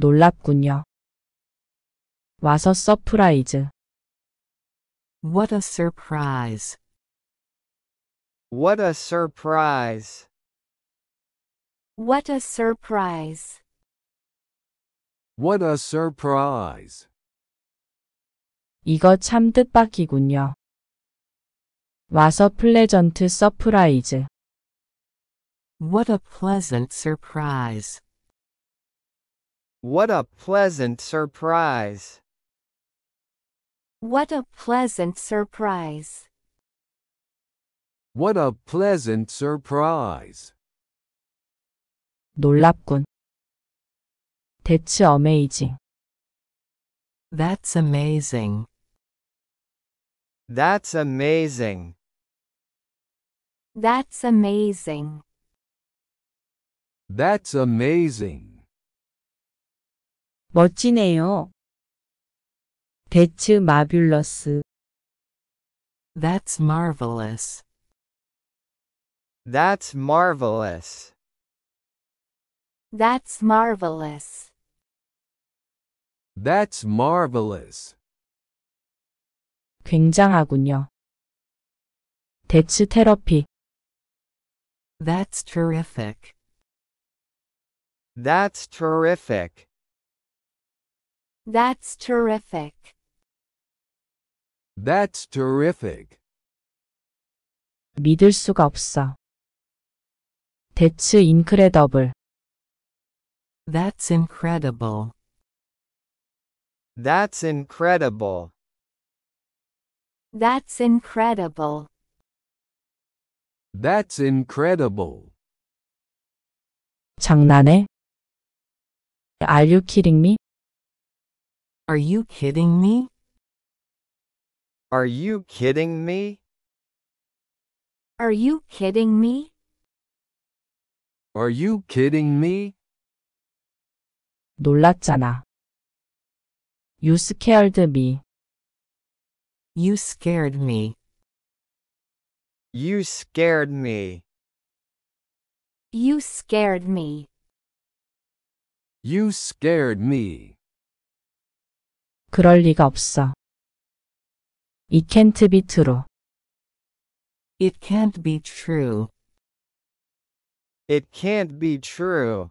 놀랍군요. 와서 서프라이즈. What a surprise. What a surprise. What a surprise. What a surprise. 이거 참 뜻밖이군요. 와서 플레전트 서프라이즈. What a pleasant surprise. What a pleasant surprise! What a pleasant surprise! What a pleasant surprise! 놀랍군. That's amazing. That's amazing. That's amazing. That's amazing. That's amazing. 멋지네요. 대츠 마뷸러스. That's marvelous. That's marvelous. That's marvelous. That's marvelous. 굉장하군요. 대츠 테러피. That's terrific. That's terrific. That's terrific. That's terrific. 믿을 수가 없어. That's incredible. That's incredible. That's incredible. That's incredible. That's incredible. 장난해? Are you kidding me? Are you kidding me? Are you kidding me? Are you kidding me? Are you kidding me? 놀랐잖아. You scared me. You scared me. You scared me. You scared me. You scared me. 그럴 리가 없어. It can't be true. It can't be true. It can't be true.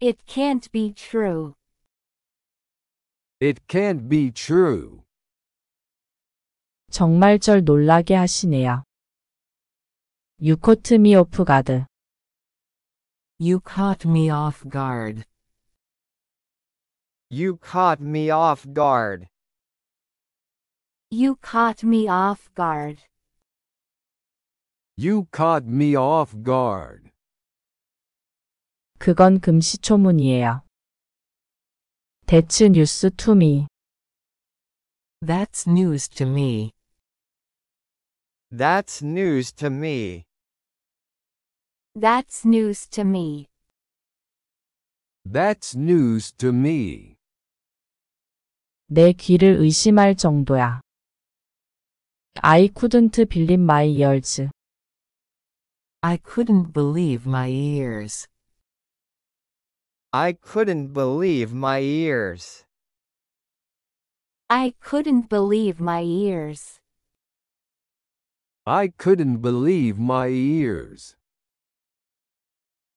It can't be true. It can't be true. 정말 절 놀라게 하시네요. You caught me off guard. You caught me off guard. You caught me off guard. You caught me off guard. You caught me off guard. 그건 금시초문이에요. That's news to me. That's news to me. That's news to me. That's news to me. That's news to me. 내 귀를 의심할 정도야. I couldn't believe my ears. I couldn't believe my ears. I couldn't believe my ears. I couldn't believe my ears. I couldn't believe my ears.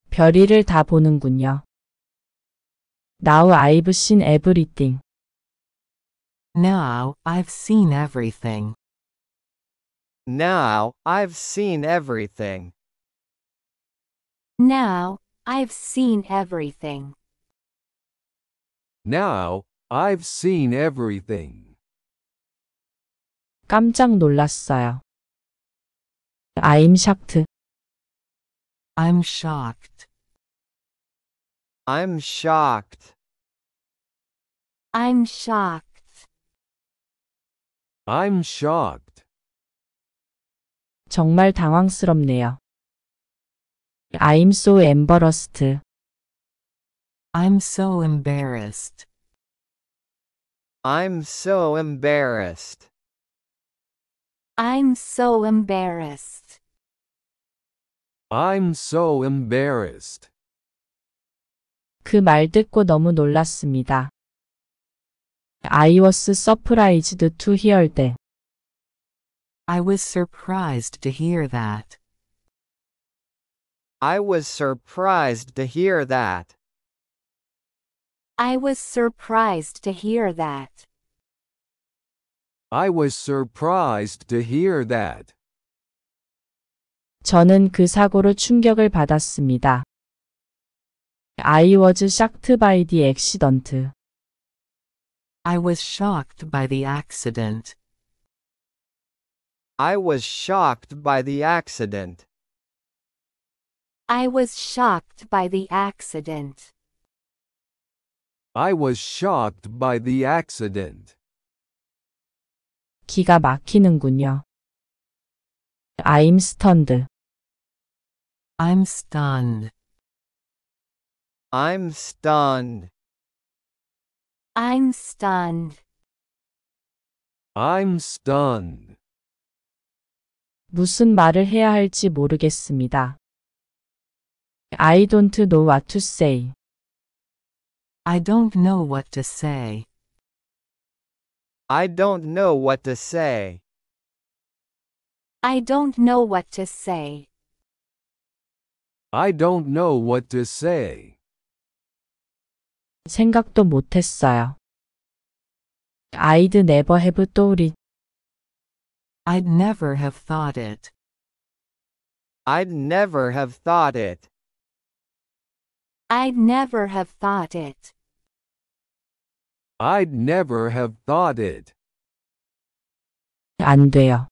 별이를 다 보는군요. Now I've seen everything. Now, I've seen everything. Now, I've seen everything. Now, I've seen everything. Now, I've seen everything. 깜짝 놀랐어요. I'm shocked. I'm shocked. I'm shocked. I'm shocked. I'm shocked. 정말 당황스럽네요. I'm so embarrassed. I'm so embarrassed. I'm so embarrassed. I'm so embarrassed. I'm so embarrassed. 그 말 듣고 너무 놀랐습니다. I was surprised to hear that. I was surprised to hear that. I was surprised to hear that. I was surprised to hear that. I was surprised to hear that. 저는 그 사고로 충격을 받았습니다. I was shocked by the accident. I was shocked by the accident. I was shocked by the accident. I was shocked by the accident. I was shocked by the accident. 기가 막히는군요. I'm stunned. I'm stunned. I'm stunned. I'm stunned. I'm stunned. 무슨 말을 해야 할지 모르겠습니다. I don't know what to say. I don't know what to say. I don't know what to say. I don't know what to say. I don't know what to say. 생각도 못했어요. I'd never have thought it. I'd never have thought it. I'd never have thought it. I'd never have thought it. I'd never have thought it. 안 돼요.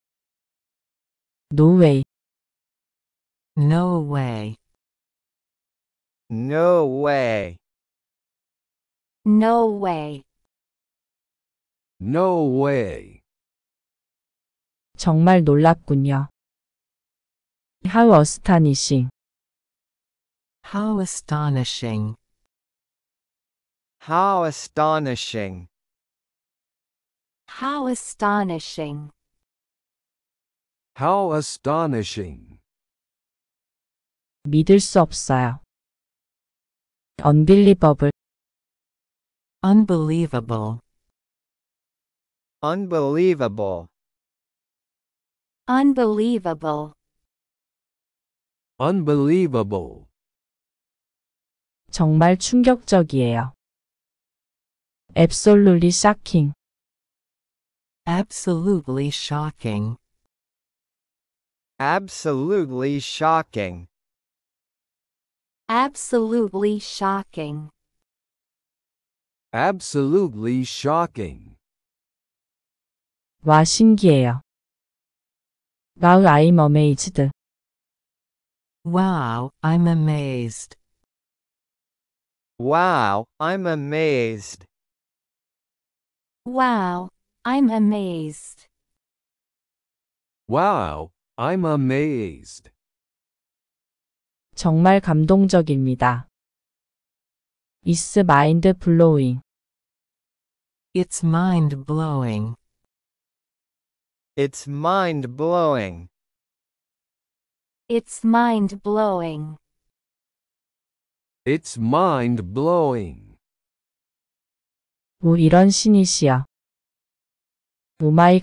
No way. No way. No way. No way. No way. 정말 놀랍군요. How astonishing. How astonishing. How astonishing. How astonishing. How astonishing. 믿을 수 없어요. Unbelievable. Unbelievable. Unbelievable. Unbelievable. Unbelievable. 정말 충격적이에요. Absolutely shocking. Absolutely shocking. Absolutely shocking. Absolutely shocking. Absolutely shocking. 와 신기해요. Wow, I'm amazed. Wow, I'm amazed. Wow, I'm amazed. Wow, I'm amazed. Wow, I'm amazed. 정말 감동적입니다. It's mind blowing. It's mind blowing. It's mind blowing. It's mind blowing. It's mind blowing. 뭐 이런 신이시야. Oh my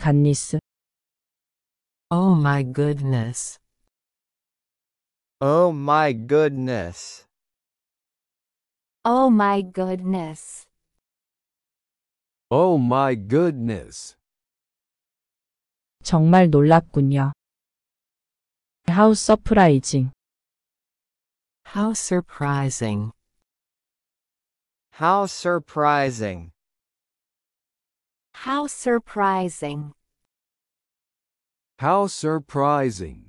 goodness. Oh my goodness. Oh my goodness. Oh my goodness. 정말 놀랐군요. How surprising. How surprising. How surprising. How surprising. How surprising.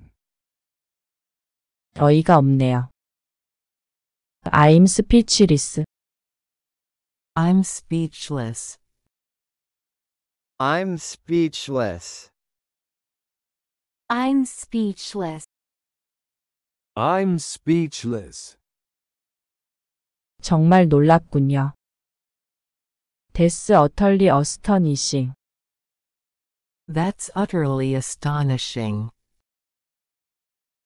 어이가 없네요. I'm speechless. I'm speechless. I'm speechless. I'm speechless. I'm speechless. 정말 놀랐군요. That's utterly astonishing. That's utterly astonishing.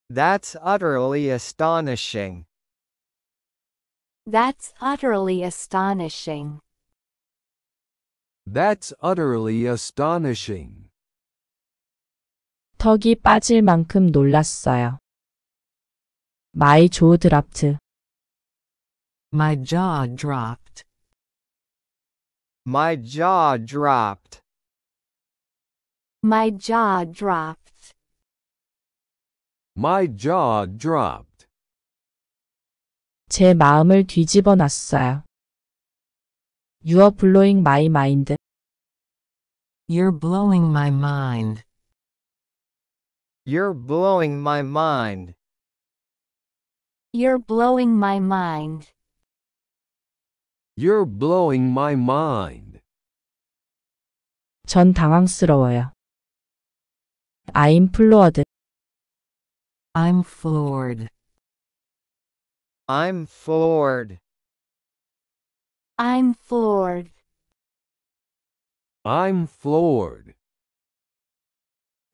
That's utterly astonishing. That's utterly astonishing. That's utterly astonishing. 턱이 빠질 만큼 놀랐어요. My jaw dropped. My jaw dropped. My jaw dropped. My jaw dropped. My jaw dropped. 제 마음을 뒤집어 놨어요. You are blowing my mind. You're blowing my mind. You're blowing my mind. You're blowing my mind. You're blowing my mind. 전 당황스러워요. I'm floored. I'm floored. I'm floored. I'm floored. I'm floored.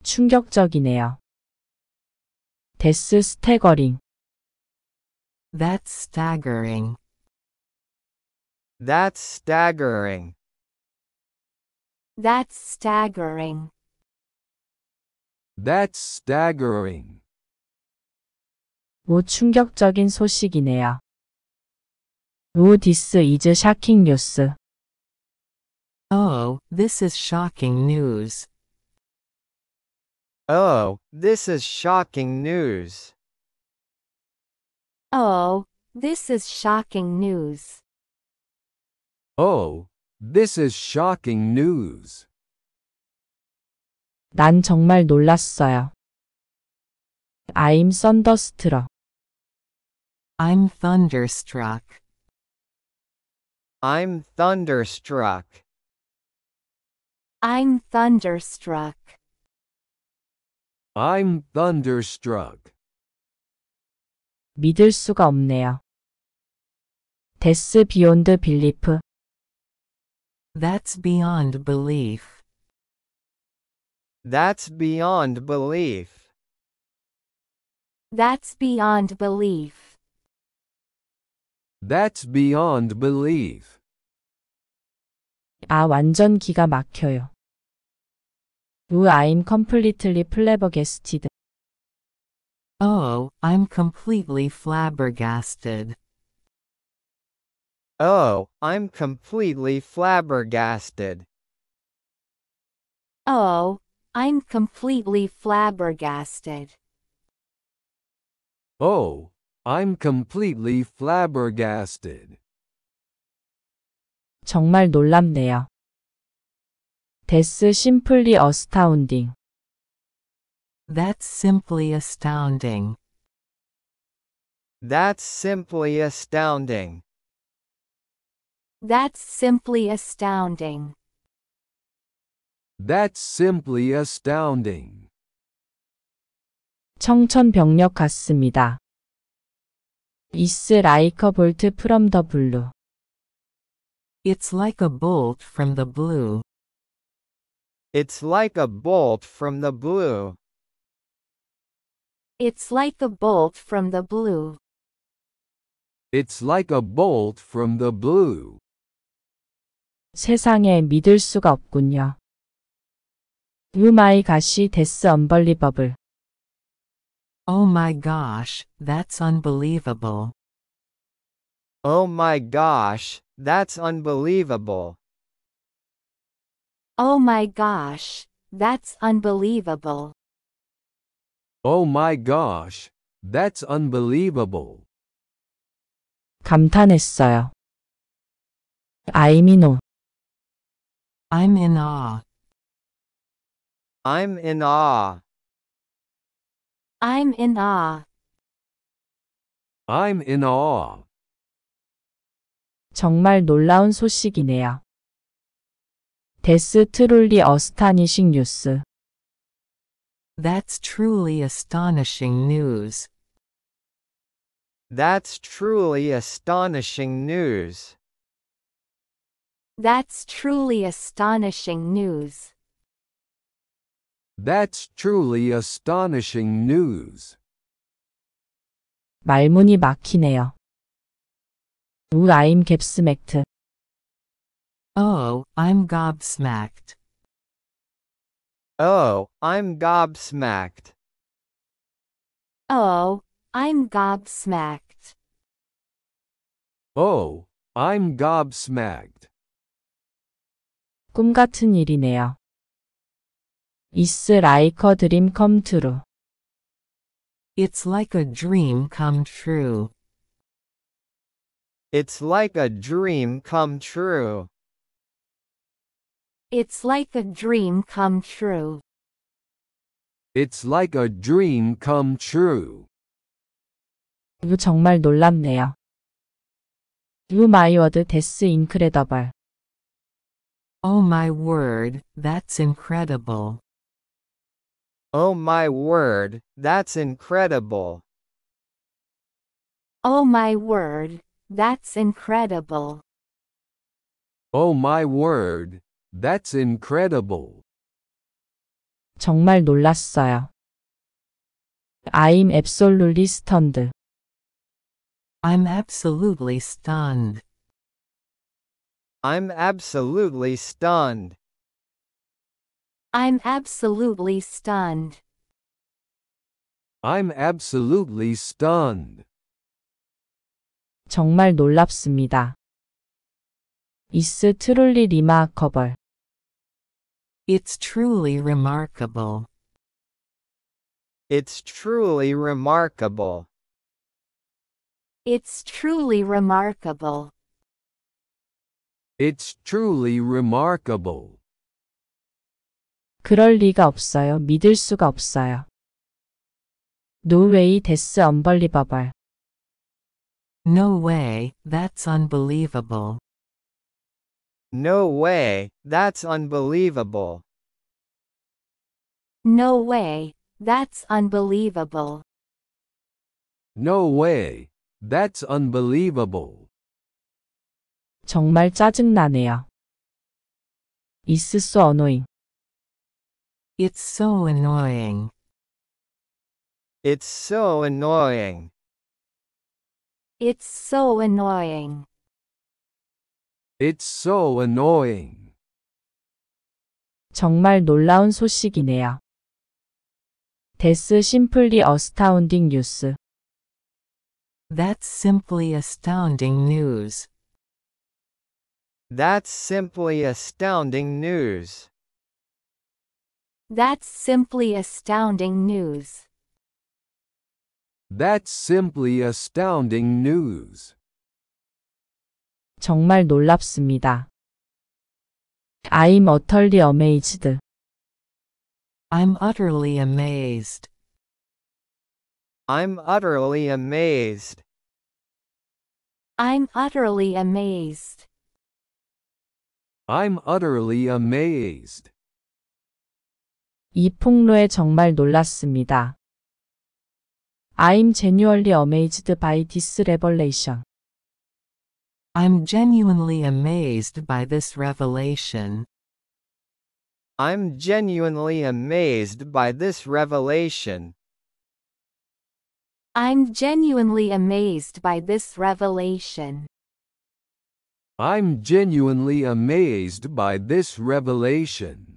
충격적이네요. 데스 스태거링. That's staggering. That's staggering. That's staggering. That's staggering. 우 충격적인 소식이네요. 우 디스 이즈 샤킹 뉴스. Oh, this is shocking news. Oh, this is shocking news. Oh, this is shocking news. Oh, this is shocking news. 난 정말 놀랐어요. I'm thunderstruck. I'm thunderstruck. I'm thunderstruck. I'm thunderstruck. I'm thunderstruck. 믿을 수가 없네요. That's beyond belief. That's beyond belief. That's beyond belief. That's beyond belief. That's beyond belief. 아, 완전 기가 막혀요. Ooh, I'm completely flabbergasted. Oh, I'm completely flabbergasted. Oh, I'm completely flabbergasted. Oh, I'm completely flabbergasted. Oh, I'm completely flabbergasted. 정말 놀랍네요. That's simply astounding. That's simply astounding. That's simply astounding. That's simply astounding. That's simply astounding. 청천벽력 같습니다. It's like a bolt from the blue. It's like a bolt from the blue. It's like a bolt from the blue. It's like a bolt from the blue. It's like a bolt from the blue. 세상에 믿을 수가 없군요. You my gosh, that's unbelievable. Oh my gosh, that's unbelievable. Oh my gosh, that's unbelievable. Oh my gosh, that's unbelievable. Oh my gosh, that's unbelievable. 감탄했어요. I'm in awe. I'm in awe. I'm in awe. I'm in awe. I'm in awe. 정말 놀라운 소식이네요. 데스 어스타니싱 뉴스. That's truly astonishing news. That's truly astonishing news. That's truly astonishing news. That's truly astonishing news. 말문이 막히네요. 우 I'm 갭스맥트. Oh, I'm gobsmacked. Oh, I'm gobsmacked. Oh, I'm gobsmacked. Oh, I'm gobsmacked. 꿈 같은 일이네요. It's like a dream come true. It's like a dream come true. It's like a dream come true. It's like a dream come true. It's like a dream come true. 이거 정말 놀랍네요. my word, that's incredible. Oh my word, that's incredible. Oh my word, that's incredible. Oh my word, that's incredible. Oh my word, that's incredible. 정말 놀랐어요. I'm absolutely stunned. I'm absolutely stunned. I'm absolutely stunned. I'm absolutely stunned. I'm absolutely stunned. 정말 놀랍습니다. It's truly remarkable. It's truly remarkable. It's truly remarkable. It's truly remarkable. It's truly remarkable. 그럴 리가 없어요. 믿을 수가 없어요. No way, that's unbelievable. No way, that's unbelievable. No way, that's unbelievable. No way, that's unbelievable. No way, that's unbelievable. 정말 짜증나네요. It's so annoying. It's so annoying. It's so annoying. It's so annoying. It's so annoying. 정말 놀라운 소식이네요. That's simply astounding news. That's simply astounding news. That's simply astounding news. That's simply astounding news. That's simply astounding news. 정말 놀랍습니다. I'm utterly amazed. I'm utterly amazed. I'm utterly amazed. I'm utterly amazed. I'm utterly amazed. 이 폭로에 정말 놀랐습니다. I'm genuinely amazed by this revelation. I'm genuinely amazed by this revelation. I'm genuinely amazed by this revelation. I'm genuinely amazed by this revelation. I'm genuinely amazed by this revelation.